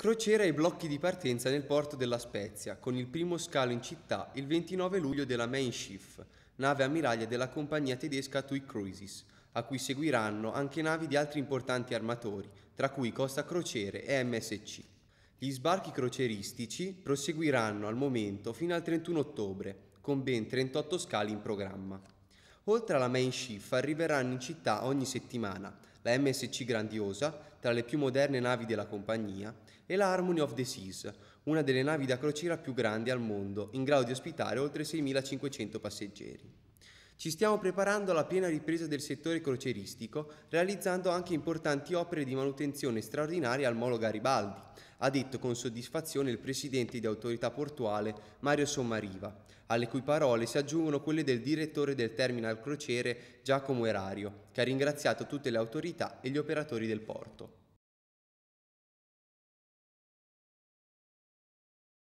Crociera ai blocchi di partenza nel porto della Spezia, con il primo scalo in città il 29 luglio della Main Schiff, nave ammiraglia della compagnia tedesca TUI Cruises, a cui seguiranno anche navi di altri importanti armatori, tra cui Costa Crociere e MSC. Gli sbarchi croceristici proseguiranno al momento fino al 31 ottobre, con ben 38 scali in programma. Oltre alla main ship arriveranno in città ogni settimana la MSC Grandiosa, tra le più moderne navi della compagnia, e la Harmony of the Seas, una delle navi da crociera più grandi al mondo, in grado di ospitare oltre 6.500 passeggeri. Ci stiamo preparando alla piena ripresa del settore croceristico, realizzando anche importanti opere di manutenzione straordinaria al Molo Garibaldi, ha detto con soddisfazione il presidente di autorità portuale Mario Sommariva, alle cui parole si aggiungono quelle del direttore del terminal crociere Giacomo Erario, che ha ringraziato tutte le autorità e gli operatori del porto.